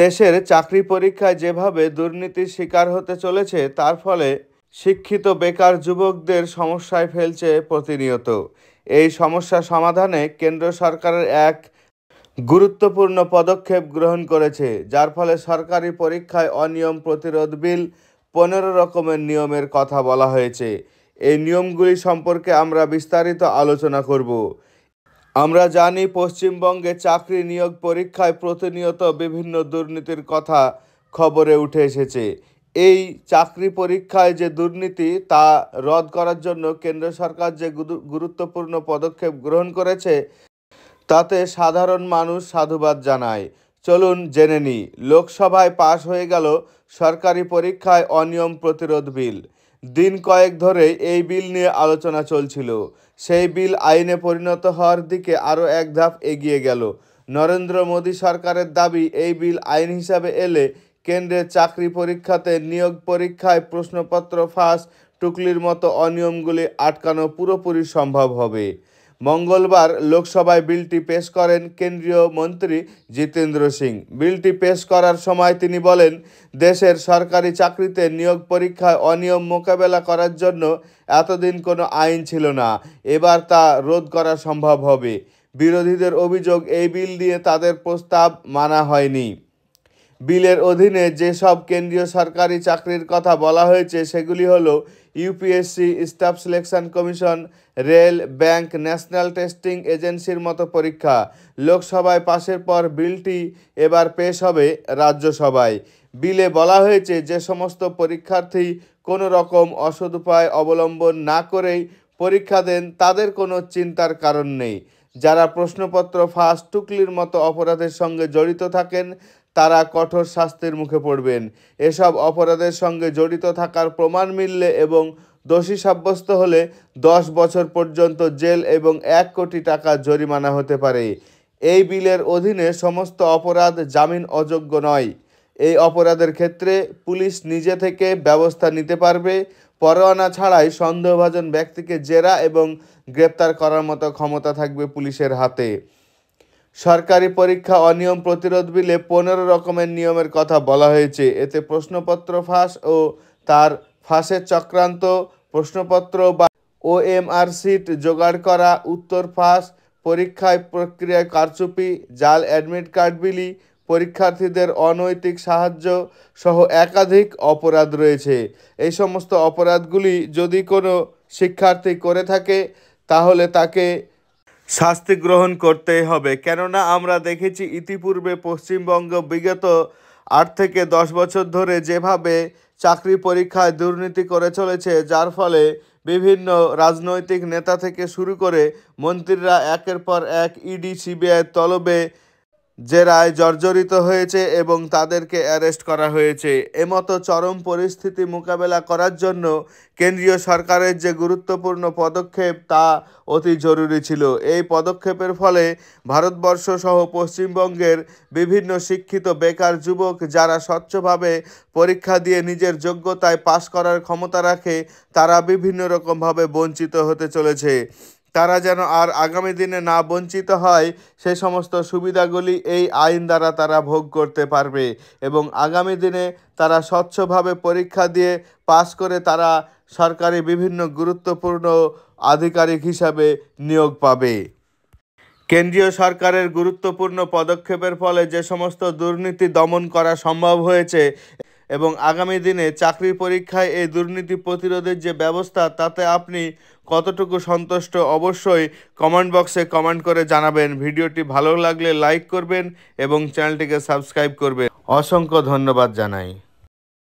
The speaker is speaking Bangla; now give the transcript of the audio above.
দেশের চাকরি পরীক্ষায় যেভাবে দুর্নীতির শিকার হতে চলেছে তার ফলে শিক্ষিত বেকার যুবকদের সমস্যায় ফেলছে প্রতিনিয়ত এই সমস্যা সমাধানে কেন্দ্র সরকারের এক গুরুত্বপূর্ণ পদক্ষেপ গ্রহণ করেছে যার ফলে সরকারি পরীক্ষায় অনিয়ম প্রতিরোধ বিল পনেরো রকমের নিয়মের কথা বলা হয়েছে এই নিয়মগুলি সম্পর্কে আমরা বিস্তারিত আলোচনা করব আমরা জানি পশ্চিমবঙ্গে চাকরি নিয়োগ পরীক্ষায় প্রতিনিয়ত বিভিন্ন দুর্নীতির কথা খবরে উঠে এসেছে এই চাকরি পরীক্ষায় যে দুর্নীতি তা রদ করার জন্য কেন্দ্র সরকার যে গুরুত্বপূর্ণ পদক্ষেপ গ্রহণ করেছে তাতে সাধারণ মানুষ সাধুবাদ জানায় চলুন জেনে নিই লোকসভায় পাশ হয়ে গেল সরকারি পরীক্ষায় অনিয়ম প্রতিরোধ বিল দিন কয়েক ধরে এই বিল নিয়ে আলোচনা চলছিল সেই বিল আইনে পরিণত হওয়ার দিকে আরও এক ধাপ এগিয়ে গেল নরেন্দ্র মোদী সরকারের দাবি এই বিল আইন হিসাবে এলে কেন্দ্রের চাকরি পরীক্ষাতে নিয়োগ পরীক্ষায় প্রশ্নপত্র ফাঁস টুকলির মতো অনিয়মগুলি আটকানো পুরোপুরি সম্ভব হবে মঙ্গলবার লোকসভায় বিলটি পেশ করেন কেন্দ্রীয় মন্ত্রী জিতেন্দ্র সিং বিলটি পেশ করার সময় তিনি বলেন দেশের সরকারি চাকরিতে নিয়োগ পরীক্ষায় অনিয়ম মোকাবেলা করার জন্য এতদিন কোনো আইন ছিল না এবার তা রোধ করা সম্ভব হবে বিরোধীদের অভিযোগ এই বিল দিয়ে তাদের প্রস্তাব মানা হয়নি বিলের অধীনে যেসব কেন্দ্রীয় সরকারি চাকরির কথা বলা হয়েছে সেগুলি হল UPSC staff selection commission rail bank national testing এজেন্সির মতো পরীক্ষা লোকসভায় পাশের পর বিলটি এবার পেশ হবে রাজ্যসভায় বিলে বলা হয়েছে যে সমস্ত পরীক্ষার্থী কোনো রকম অসদ উপায় অবলম্বন না করেই পরীক্ষা দেন তাদের কোনো চিন্তার কারণ নেই যারা প্রশ্নপত্র ফাঁস টুকলির মতো অপরাধের সঙ্গে জড়িত থাকেন তারা কঠোর শাস্তির মুখে পড়বেন এসব অপরাধের সঙ্গে জড়িত থাকার প্রমাণ মিললে এবং দোষী সাব্যস্ত হলে দশ বছর পর্যন্ত জেল এবং এক কোটি টাকা জরিমানা হতে পারে এই বিলের অধীনে সমস্ত অপরাধ জামিন অযোগ্য নয় এই অপরাধের ক্ষেত্রে পুলিশ নিজে থেকে ব্যবস্থা নিতে পারবে পরোয়ানা ছাড়াই সন্দেহভাজন ব্যক্তিকে জেরা এবং গ্রেপ্তার করার মতো ক্ষমতা থাকবে পুলিশের হাতে সরকারি পরীক্ষা অনিয়ম প্রতিরোধ বিলে পনেরো রকমের নিয়মের কথা বলা হয়েছে এতে প্রশ্নপত্র ফাঁস ও তার ফাঁসের চক্রান্ত প্রশ্নপত্র বা ওএমআর সিট জোগাড় করা উত্তর ফাঁস পরীক্ষায় প্রক্রিয়ায় কারচুপি জাল অ্যাডমিট কার্ড বিলি পরীক্ষার্থীদের অনৈতিক সাহায্য সহ একাধিক অপরাধ রয়েছে এই সমস্ত অপরাধগুলি যদি কোনো শিক্ষার্থী করে থাকে তাহলে তাকে শাস্তি গ্রহণ করতেই হবে কেননা আমরা দেখেছি ইতিপূর্বে পশ্চিমবঙ্গ বিগত আট থেকে দশ বছর ধরে যেভাবে চাকরি পরীক্ষায় দুর্নীতি করে চলেছে যার ফলে বিভিন্ন রাজনৈতিক নেতা থেকে শুরু করে মন্ত্রীরা একের পর এক ইডি e সিবিআই তলবে জেরায় জর্জরিত হয়েছে এবং তাদেরকে অ্যারেস্ট করা হয়েছে এমতো চরম পরিস্থিতি মোকাবেলা করার জন্য কেন্দ্রীয় সরকারের যে গুরুত্বপূর্ণ পদক্ষেপ তা অতি জরুরি ছিল এই পদক্ষেপের ফলে ভারতবর্ষ সহ পশ্চিমবঙ্গের বিভিন্ন শিক্ষিত বেকার যুবক যারা স্বচ্ছভাবে পরীক্ষা দিয়ে নিজের যোগ্যতায় পাশ করার ক্ষমতা রাখে তারা বিভিন্ন রকমভাবে বঞ্চিত হতে চলেছে তারা যেন আর আগামী দিনে না বঞ্চিত হয় সে সমস্ত সুবিধাগুলি এই আইন দ্বারা তারা ভোগ করতে পারবে এবং আগামী দিনে তারা স্বচ্ছভাবে পরীক্ষা দিয়ে পাশ করে তারা সরকারি বিভিন্ন গুরুত্বপূর্ণ আধিকারিক হিসাবে নিয়োগ পাবে কেন্দ্রীয় সরকারের গুরুত্বপূর্ণ পদক্ষেপের ফলে যে সমস্ত দুর্নীতি দমন করা সম্ভব হয়েছে এবং আগামী দিনে চাকরির পরীক্ষায় এই দুর্নীতি প্রতিরোধের যে ব্যবস্থা তাতে আপনি কতটুকু সন্তুষ্ট অবশ্যই কমেন্ট বক্সে কমেন্ট করে জানাবেন ভিডিওটি ভালো লাগলে লাইক করবেন এবং চ্যানেলটিকে সাবস্ক্রাইব করবেন অসংখ্য ধন্যবাদ জানাই